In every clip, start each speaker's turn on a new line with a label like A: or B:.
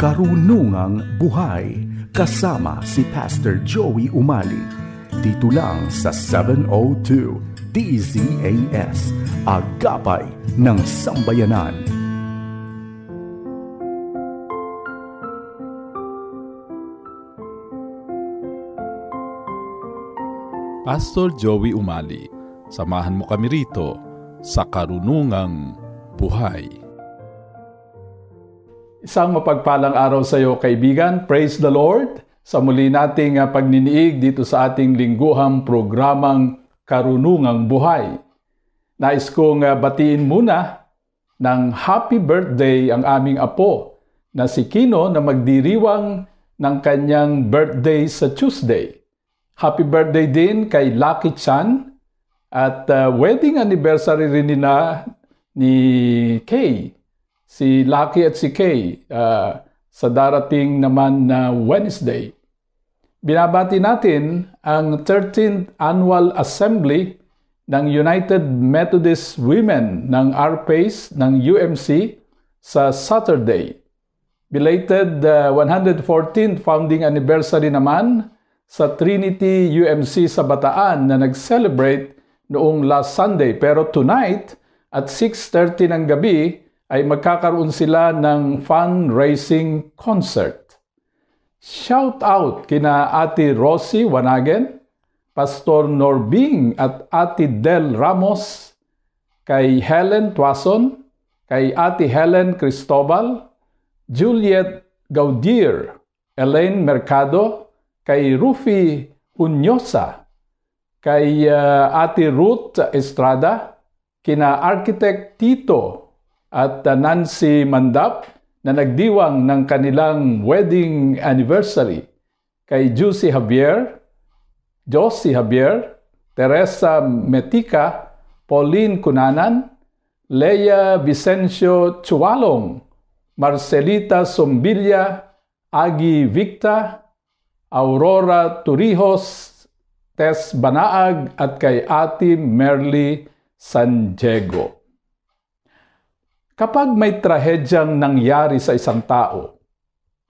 A: Karunungang Buhay kasama si Pastor Joey Umali. Dito lang sa 702 DZAS, Agapay ng Sambayanan. Pastor Joey Umali, samahan mo kami rito sa Karunungang Buhay. Isang mapagpalang araw sa iyo kaibigan. Praise the Lord! Sa muli nating ah, pagniniig dito sa ating lingguhang programang Karunungang Buhay. Nais kong ah, batiin muna ng happy birthday ang aming apo na si Kino na magdiriwang ng kanyang birthday sa Tuesday. Happy birthday din kay Lucky Chan at uh, wedding anniversary rin nila ni Kay si Lucky at si Kay uh, sa darating naman na Wednesday. Binabati natin ang 13th Annual Assembly ng United Methodist Women ng RPACE ng UMC sa Saturday. Belated uh, ah, 114th founding anniversary naman sa Trinity UMC sa Bataan na nag-celebrate noong last Sunday. Pero tonight at 6.30 ng gabi, ay magkakaroon sila ng fundraising concert. Shout out kina Ate Rosie Wanagen, Pastor Norbing at Ate Del Ramos, kay Helen Tuason, kay Ate Helen Cristobal, Juliet Gaudier, Elaine Mercado, kay Rufi Unyosa, kay uh, Ate Ruth Estrada, kina Architect Tito at uh, Nancy Mandap na nagdiwang ng kanilang wedding anniversary kay Juicy Javier, Josie Javier, Teresa Metika, Pauline Kunanan, Leia Vicencio Chualong, Marcelita Sombilla, Agi Victa, Aurora Turijos, Tess Banaag at kay Ate Merly Sanjego. Kapag may trahedyang nangyari sa isang tao,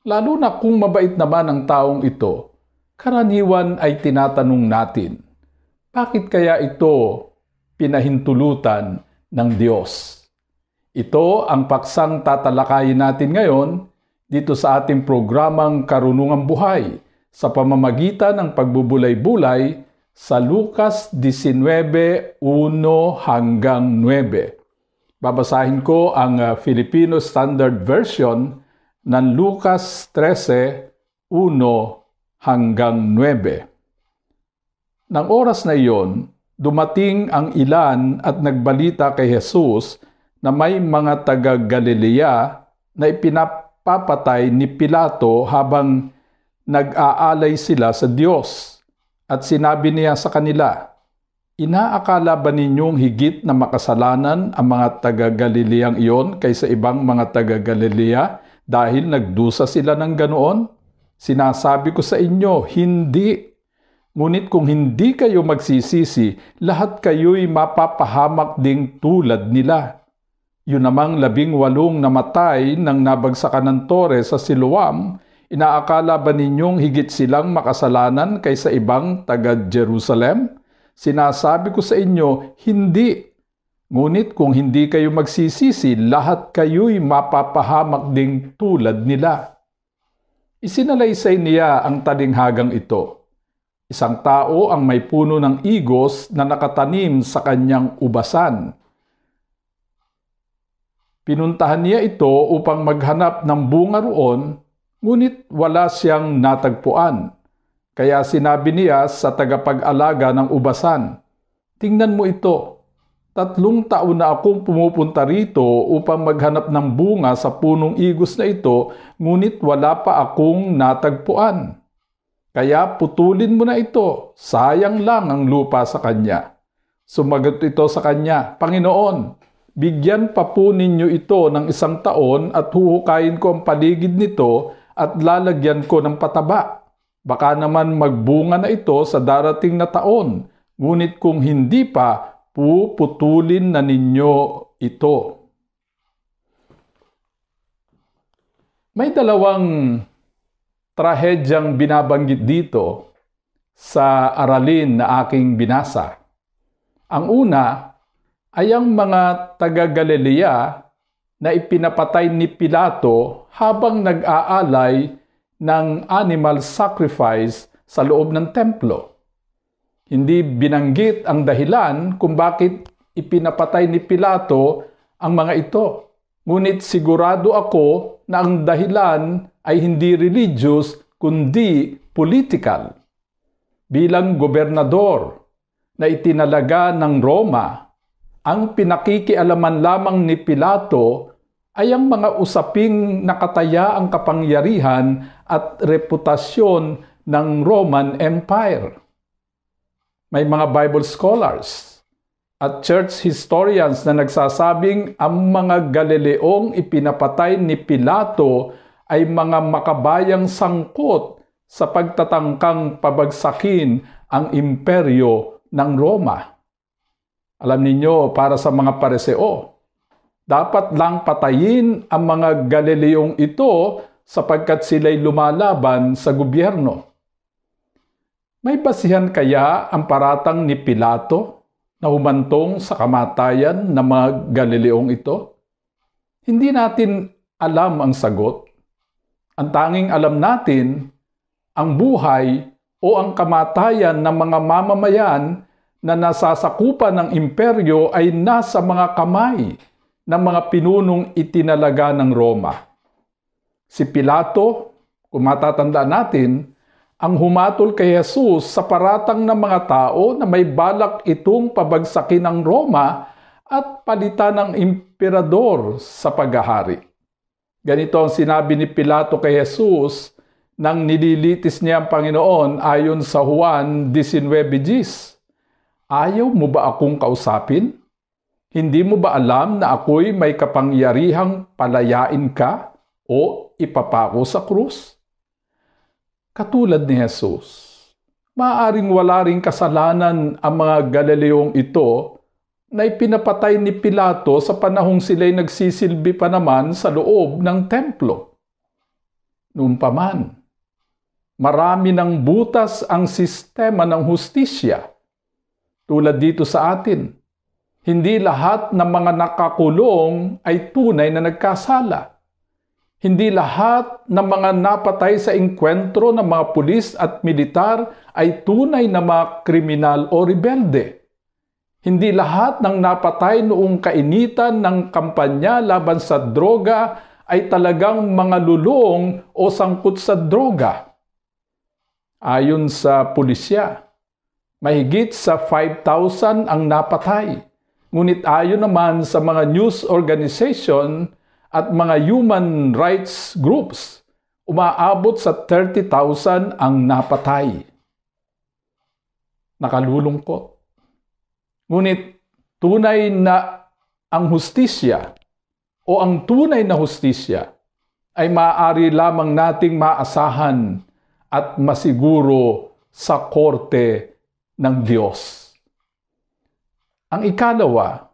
A: lalo na kung mabait naman ang taong ito, karaniwan ay tinatanong natin, bakit kaya ito pinahintulutan ng Diyos? Ito ang paksang tatalakayin natin ngayon dito sa ating programang Karunungang Buhay sa pamamagitan ng pagbubulay-bulay sa Lukas 19:1 hanggang 9. Babasahin ko ang ah, Filipino Standard Version ng Lucas 13:1 hanggang 9. Nang oras na iyon, dumating ang ilan at nagbalita kay Jesus na may mga taga Galilea na ipinapapatay ni Pilato habang nag-aalay sila sa Diyos. At sinabi niya sa kanila, Inaakala ba ninyong higit na makasalanan ang mga taga-Galileang iyon kaysa ibang mga taga-Galilea dahil nagdusa sila ng ganoon? Sinasabi ko sa inyo, hindi. Ngunit kung hindi kayo magsisisi, lahat kayo'y mapapahamak ding tulad nila. Yun namang labing walong namatay nang nabagsakan ng tore sa Siluam, inaakala ba ninyong higit silang makasalanan kaysa ibang taga-Jerusalem? Sinasabi ko sa inyo, hindi. Ngunit kung hindi kayo magsisisi, lahat kayo'y mapapahamak ding tulad nila. Isinalaysay niya ang talinghagang ito. Isang tao ang may puno ng igos na nakatanim sa kanyang ubasan. Pinuntahan niya ito upang maghanap ng bunga roon, ngunit wala siyang natagpuan. Kaya sinabi niya sa tagapag-alaga ng ubasan, Tingnan mo ito, tatlong taon na akong pumupunta rito upang maghanap ng bunga sa punong igos na ito, ngunit wala pa akong natagpuan. Kaya putulin mo na ito, sayang lang ang lupa sa kanya. Sumagot ito sa kanya, Panginoon, bigyan pa po ninyo ito ng isang taon at huhukayin ko ang paligid nito at lalagyan ko ng pataba Baka naman magbunga na ito sa darating na taon, ngunit kung hindi pa, puputulin na ninyo ito. May dalawang trahedyang binabanggit dito sa aralin na aking binasa. Ang una ay ang mga taga-Galilea na ipinapatay ni Pilato habang nag-aalay ng animal sacrifice sa loob ng templo. Hindi binanggit ang dahilan kung bakit ipinapatay ni Pilato ang mga ito. Ngunit sigurado ako na ang dahilan ay hindi religious kundi political. Bilang gobernador na itinalaga ng Roma, ang pinakikialaman lamang ni Pilato ay ang mga usaping nakataya ang kapangyarihan at reputasyon ng Roman Empire. May mga Bible scholars at church historians na nagsasabing ang mga Galileong ipinapatay ni Pilato ay mga makabayang sangkot sa pagtatangkang pabagsakin ang imperyo ng Roma. Alam ninyo, para sa mga pareseo, dapat lang patayin ang mga Galileong ito sapagkat sila'y lumalaban sa gobyerno. May basihan kaya ang paratang ni Pilato na humantong sa kamatayan ng mga Galileong ito? Hindi natin alam ang sagot. Ang tanging alam natin, ang buhay o ang kamatayan ng mga mamamayan na nasasakupan ng imperyo ay nasa mga kamay ng mga pinunong itinalaga ng Roma. Si Pilato, kung matatandaan natin, ang humatol kay Jesus sa paratang ng mga tao na may balak itong pabagsakin ng Roma at palitan ng emperador sa paghahari. Ganito ang sinabi ni Pilato kay Jesus nang nililitis niya ang Panginoon ayon sa Juan 19.10. Ayaw mo ba akong kausapin? Hindi mo ba alam na ako'y may kapangyarihang palayain ka o ipapako sa krus? Katulad ni Jesus, maaaring wala rin kasalanan ang mga Galileong ito na ipinapatay ni Pilato sa panahong sila'y nagsisilbi pa naman sa loob ng templo. Noon pa man, marami ng butas ang sistema ng hustisya tulad dito sa atin – hindi lahat ng mga nakakulong ay tunay na nagkasala. Hindi lahat ng mga napatay sa engkwentro ng mga pulis at militar ay tunay na mga kriminal o rebelde. Hindi lahat ng napatay noong kainitan ng kampanya laban sa droga ay talagang mga lulong o sangkot sa droga. Ayon sa pulisya, mahigit sa 5,000 ang napatay Ngunit ayon naman sa mga news organization at mga human rights groups, umaabot sa 30,000 ang napatay. Nakalulungkot. Ngunit tunay na ang hustisya o ang tunay na hustisya ay maaari lamang nating maasahan at masiguro sa korte ng Diyos. Ang ikalawa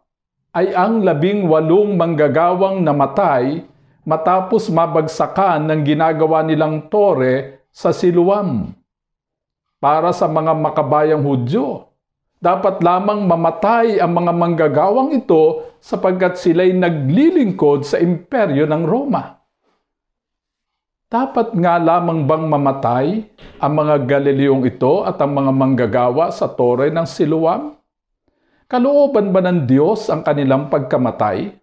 A: ay ang labing walong manggagawang namatay matapos mabagsakan ng ginagawa nilang tore sa Siluam. Para sa mga makabayang Hudyo, dapat lamang mamatay ang mga manggagawang ito sapagkat sila'y naglilingkod sa imperyo ng Roma. Dapat nga lamang bang mamatay ang mga Galileong ito at ang mga manggagawa sa tore ng Siluam? Kalooban ba ng Diyos ang kanilang pagkamatay?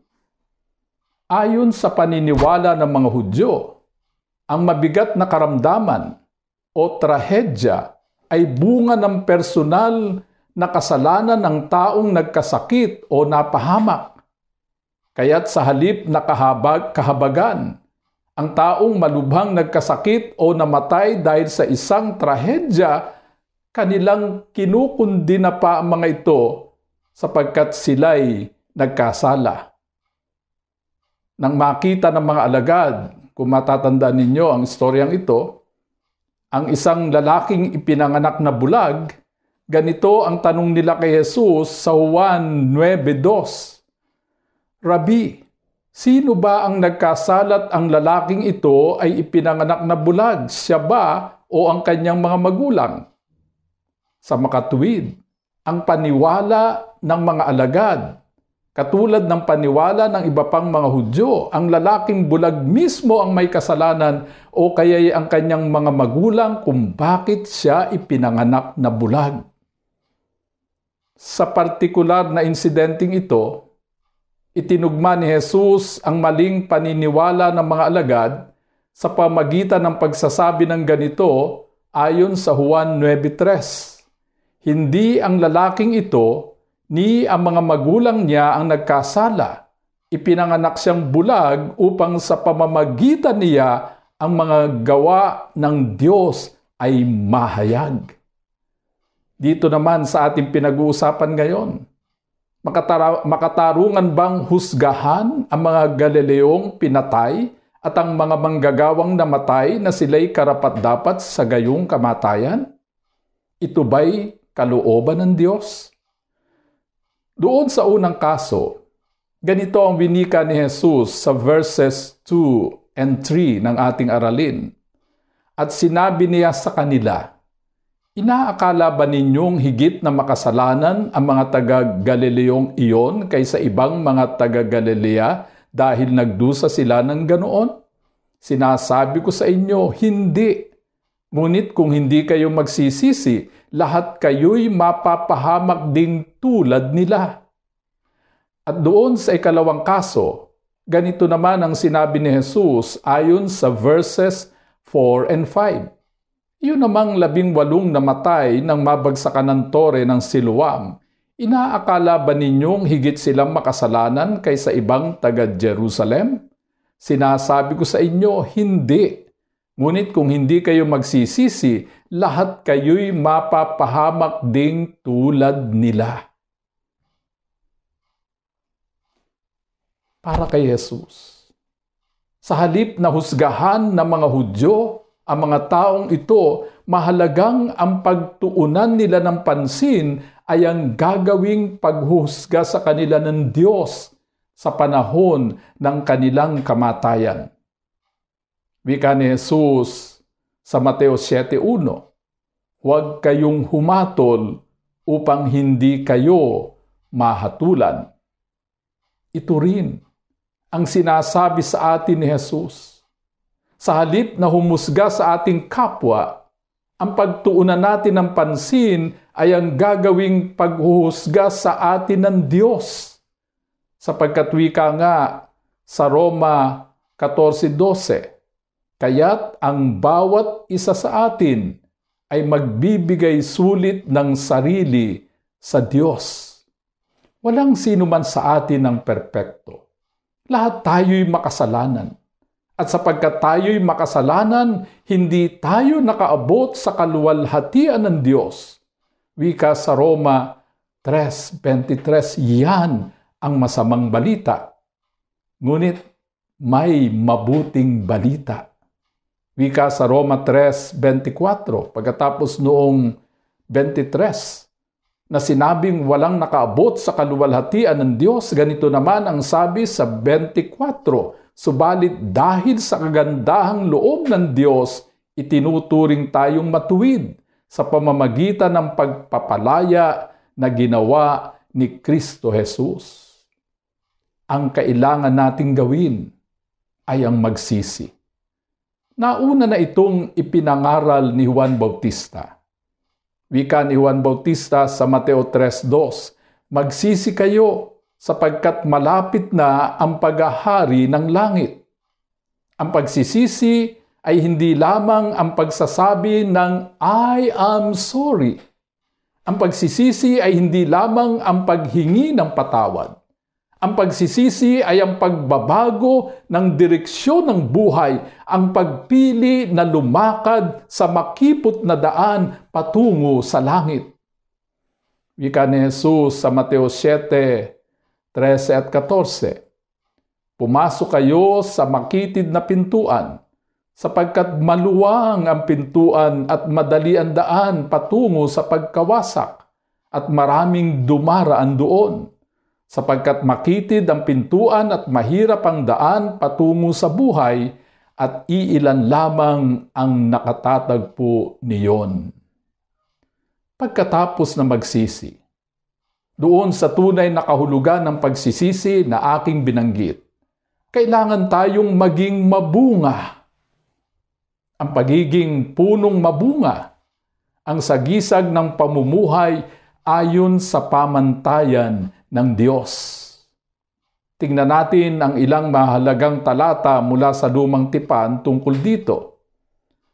A: Ayon sa paniniwala ng mga Hudyo, ang mabigat na karamdaman o trahedya ay bunga ng personal na kasalanan ng taong nagkasakit o napahamak. Kaya't sa halip na kahabag, kahabagan, ang taong malubhang nagkasakit o namatay dahil sa isang trahedya, kanilang kinukundi na pa ang mga ito sapagkat sila'y nagkasala. Nang makita ng mga alagad, kung matatanda ninyo ang istoryang ito, ang isang lalaking ipinanganak na bulag, ganito ang tanong nila kay Jesus sa Juan 9.2. Rabi, sino ba ang nagkasalat ang lalaking ito ay ipinanganak na bulag? Siya ba o ang kanyang mga magulang? Sa makatuwid, ang paniwala ng mga alagad. Katulad ng paniwala ng iba pang mga Hudyo, ang lalaking bulag mismo ang may kasalanan o kaya'y ang kanyang mga magulang kung bakit siya ipinanganak na bulag. Sa partikular na insidenteng ito, itinugma ni Jesus ang maling paniniwala ng mga alagad sa pamagitan ng pagsasabi ng ganito ayon sa Juan 9.3 hindi ang lalaking ito ni ang mga magulang niya ang nagkasala. Ipinanganak siyang bulag upang sa pamamagitan niya ang mga gawa ng Diyos ay mahayag. Dito naman sa ating pinag-uusapan ngayon, makatarungan bang husgahan ang mga Galileong pinatay at ang mga manggagawang namatay na sila'y karapat-dapat sa gayong kamatayan? Ito ba'y kalooban ng Diyos? Doon sa unang kaso, ganito ang winika ni Jesus sa verses 2 and 3 ng ating aralin. At sinabi niya sa kanila, Inaakala ba ninyong higit na makasalanan ang mga taga-Galileong iyon kaysa ibang mga taga-Galilea dahil nagdusa sila ng ganoon? Sinasabi ko sa inyo, hindi. Ngunit kung hindi kayo magsisisi, lahat kayo'y mapapahamak ding tulad nila. At doon sa ikalawang kaso, ganito naman ang sinabi ni Jesus ayon sa verses 4 and 5. Yun namang labing walong namatay nang mabagsakan ng tore ng Siluam. Inaakala ba ninyong higit silang makasalanan kaysa ibang taga Jerusalem? Sinasabi ko sa inyo, hindi. Ngunit kung hindi kayo magsisisi, lahat kayo'y mapapahamak ding tulad nila. Para kay Jesus. Sa halip na husgahan ng mga Hudyo, ang mga taong ito, mahalagang ang pagtuunan nila ng pansin ay ang gagawing paghuhusga sa kanila ng Diyos sa panahon ng kanilang kamatayan. Wika ni Jesus sa Mateo 7.1, Huwag kayong humatol upang hindi kayo mahatulan. Ito rin ang sinasabi sa atin ni Jesus. Sa halip na humusga sa ating kapwa, ang pagtuunan natin ng pansin ay ang gagawing paghuhusga sa atin ng Diyos. Sapagkat wika nga sa Roma 14.12, Kaya't ang bawat isa sa atin ay magbibigay sulit ng sarili sa Diyos. Walang sino man sa atin ang perpekto. Lahat tayo'y makasalanan. At sapagkat tayo'y makasalanan, hindi tayo nakaabot sa kaluwalhatian ng Diyos. Wika sa Roma 3.23, yan ang masamang balita. Ngunit may mabuting balita. Wika sa Roma 3.24, pagkatapos noong 23, na sinabing walang nakaabot sa kaluwalhatian ng Diyos, ganito naman ang sabi sa 24, subalit dahil sa kagandahang loob ng Diyos, itinuturing tayong matuwid sa pamamagitan ng pagpapalaya na ginawa ni Kristo Jesus. Ang kailangan nating gawin ay ang magsisi Nauna na itong ipinangaral ni Juan Bautista. Wika ni Juan Bautista sa Mateo 3.2, Magsisi kayo sapagkat malapit na ang paghahari ng langit. Ang pagsisisi ay hindi lamang ang pagsasabi ng I am sorry. Ang pagsisisi ay hindi lamang ang paghingi ng patawad. Ang pagsisisi ay ang pagbabago ng direksyon ng buhay, ang pagpili na lumakad sa makipot na daan patungo sa langit. Wika ni Jesus sa Mateo 7, 13 at 14, Pumasok kayo sa makitid na pintuan, sapagkat maluwang ang pintuan at madali ang daan patungo sa pagkawasak, at maraming dumaraan doon sapagkat makitid ang pintuan at mahirap ang daan patungo sa buhay at iilan lamang ang nakatatagpo niyon. Pagkatapos na magsisi, doon sa tunay na kahulugan ng pagsisisi na aking binanggit, kailangan tayong maging mabunga. Ang pagiging punong mabunga, ang sagisag ng pamumuhay ayon sa pamantayan ng Diyos. Tingnan natin ang ilang mahalagang talata mula sa Lumang Tipan tungkol dito.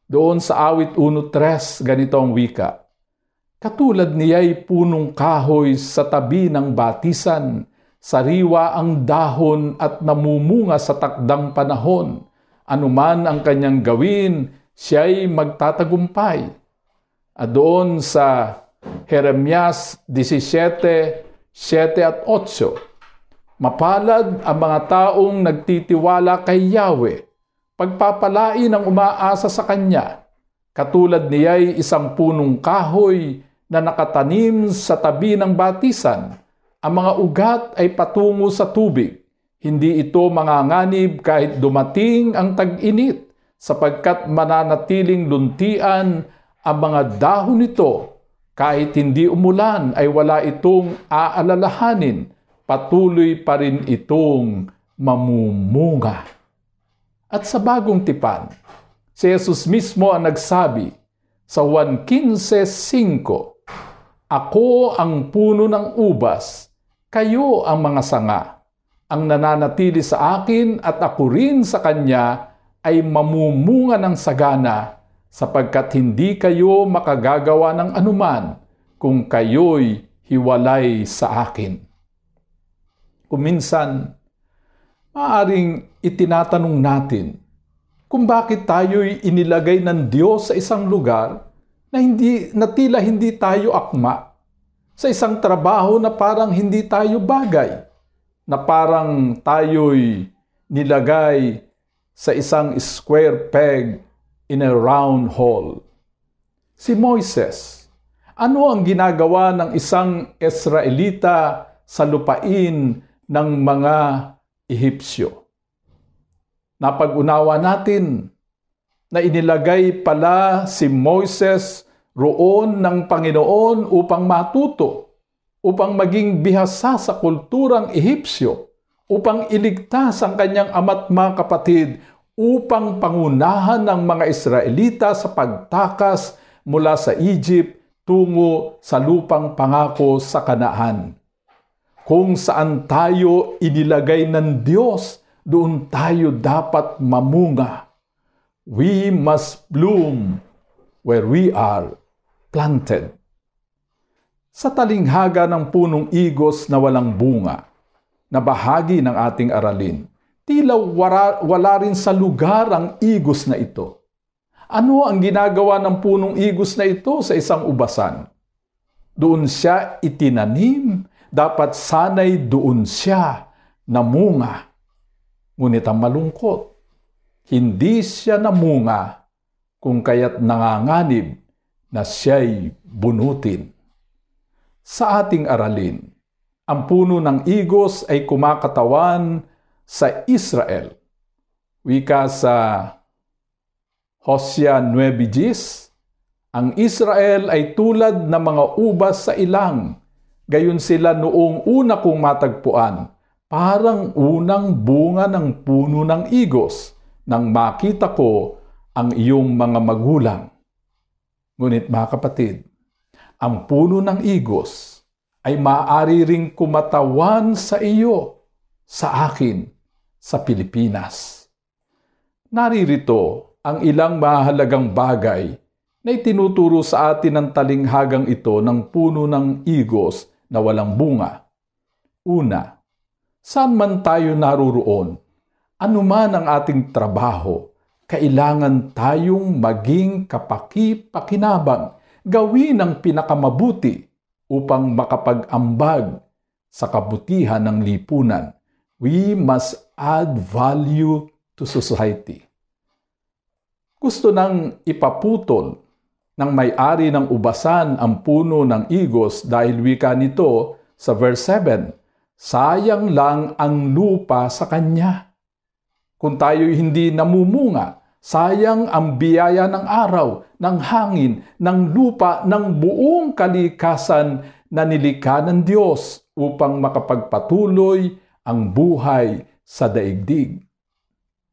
A: Doon sa awit 1.3, ganito ang wika, Katulad niya'y punong kahoy sa tabi ng batisan, sariwa ang dahon at namumunga sa takdang panahon. Anuman ang kanyang gawin, siya'y magtatagumpay. At doon sa Jeremias 17:7 at 8. Mapalad ang mga taong nagtitiwala kay Yahweh, pagpapalain ang umaasa sa Kanya. Katulad niya'y isang punong kahoy na nakatanim sa tabi ng batisan. Ang mga ugat ay patungo sa tubig. Hindi ito manganganib kahit dumating ang tag-init sapagkat mananatiling luntian ang mga dahon nito kahit hindi umulan ay wala itong aalalahanin. Patuloy pa rin itong mamumunga. At sa bagong tipan, si Jesus mismo ang nagsabi sa 1.15.5, Ako ang puno ng ubas, kayo ang mga sanga. Ang nananatili sa akin at ako rin sa kanya ay mamumunga ng sagana sapagkat hindi kayo makagagawa ng anuman kung kayo'y hiwalay sa akin. Kung minsan, maaring itinatanong natin kung bakit tayo'y inilagay ng Diyos sa isang lugar na hindi na tila hindi tayo akma sa isang trabaho na parang hindi tayo bagay na parang tayo'y nilagay sa isang square peg in a round hole. Si Moises, ano ang ginagawa ng isang Israelita sa lupain ng mga Ehipsyo? Napag-unawa natin na inilagay pala si Moises roon ng Panginoon upang matuto, upang maging bihasa sa kulturang Ehipsyo, upang iligtas ang kanyang ama't mga kapatid upang pangunahan ng mga Israelita sa pagtakas mula sa Egypt tungo sa lupang pangako sa Kanaan. Kung saan tayo inilagay ng Diyos, doon tayo dapat mamunga. We must bloom where we are planted. Sa talinghaga ng punong igos na walang bunga, na bahagi ng ating aralin tila wala, wala rin sa lugar ang igos na ito. Ano ang ginagawa ng punong igos na ito sa isang ubasan? Doon siya itinanim, dapat sanay doon siya namunga. Ngunit ang malungkot, hindi siya namunga kung kaya't nanganganib na siya'y bunutin. Sa ating aralin, ang puno ng igos ay kumakatawan sa Israel. Wika sa Hosea 9.10, Ang Israel ay tulad ng mga ubas sa ilang, gayon sila noong una kong matagpuan, parang unang bunga ng puno ng igos, nang makita ko ang iyong mga magulang. Ngunit mga kapatid, ang puno ng igos ay maaari ring kumatawan sa iyo, sa akin, sa Pilipinas. Naririto ang ilang mahalagang bagay na itinuturo sa atin ng talinghagang ito ng puno ng igos na walang bunga. Una, saan man tayo naruroon, anuman ang ating trabaho, kailangan tayong maging kapaki-pakinabang, gawin ang pinakamabuti upang makapag-ambag sa kabutihan ng lipunan. We must add value to society. Gusto nang ipaputol ng may-ari ng ubasan ang puno ng igos dahil wika nito sa verse 7, sayang lang ang lupa sa kanya. Kung tayo hindi namumunga, sayang ang biyaya ng araw, ng hangin, ng lupa, ng buong kalikasan na nilikha ng Diyos upang makapagpatuloy ang buhay sa daigdig.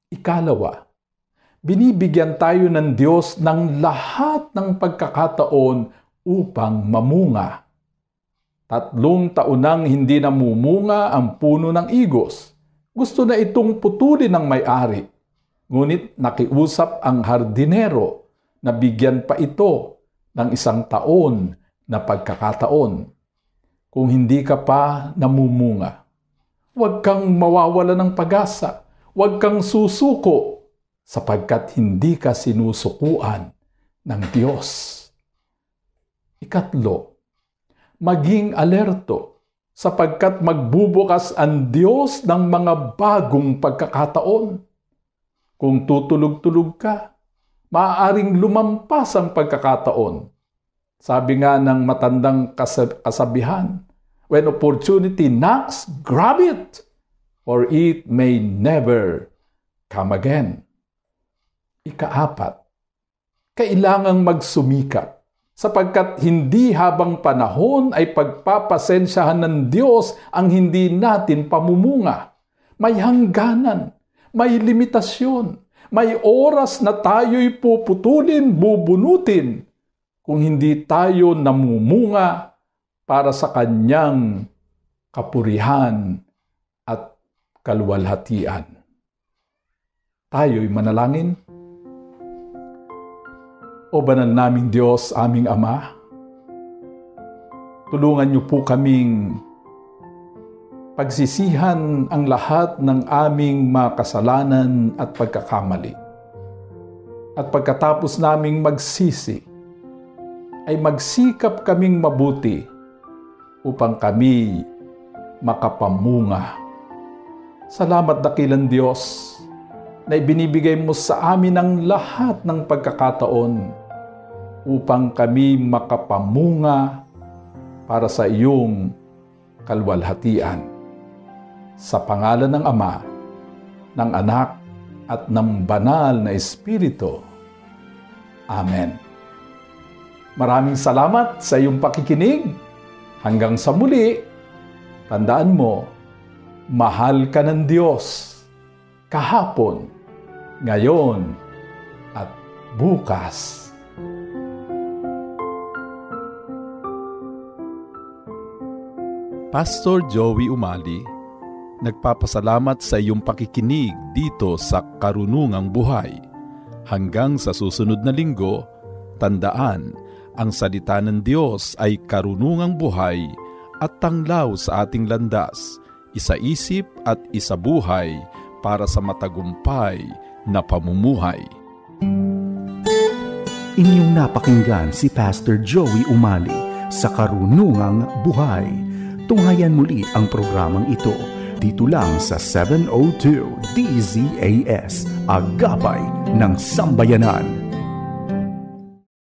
A: Ikalawa, binibigyan tayo ng Diyos ng lahat ng pagkakataon upang mamunga. Tatlong taon nang hindi namumunga ang puno ng igos. Gusto na itong putulin ng may-ari. Ngunit nakiusap ang hardinero na bigyan pa ito ng isang taon na pagkakataon kung hindi ka pa namumunga. Huwag kang mawawala ng pag-asa. Huwag kang susuko sapagkat hindi ka sinusukuan ng Diyos. Ikatlo, maging alerto sapagkat magbubukas ang Diyos ng mga bagong pagkakataon. Kung tutulog-tulog ka, maaaring lumampas ang pagkakataon. Sabi nga ng matandang kasabihan, When opportunity knocks, grab it, or it may never come again. Ikaapat, kailangang magsumikap sapagkat hindi habang panahon ay pagpapasensyahan ng Diyos ang hindi natin pamumunga. May hangganan, may limitasyon, may oras na tayo'y puputulin, bubunutin kung hindi tayo namumunga para sa kanyang kapurihan at kaluwalhatian. Tayo'y manalangin. O banal naming Diyos, aming Ama, tulungan niyo po kaming pagsisihan ang lahat ng aming mga kasalanan at pagkakamali. At pagkatapos naming magsisi, ay magsikap kaming mabuti upang kami makapamunga. Salamat dakilan Diyos na ibinibigay mo sa amin ang lahat ng pagkakataon upang kami makapamunga para sa iyong kalwalhatian. Sa pangalan ng Ama, ng Anak, at ng Banal na Espiritu. Amen. Maraming salamat sa iyong pakikinig. Hanggang sa muli, tandaan mo, mahal ka ng Diyos kahapon, ngayon, at bukas. Pastor Joey Umali, nagpapasalamat sa iyong pakikinig dito sa Karunungang Buhay. Hanggang sa susunod na linggo, tandaan, ang salita ng Diyos ay karunungang buhay at tanglaw sa ating landas, isaisip at isabuhay para sa matagumpay na pamumuhay. Inyong napakinggan si Pastor Joey Umali sa Karunungang Buhay. Tunghayan muli ang programang ito dito lang sa 702 DZAS, Agapay ng Sambayanan.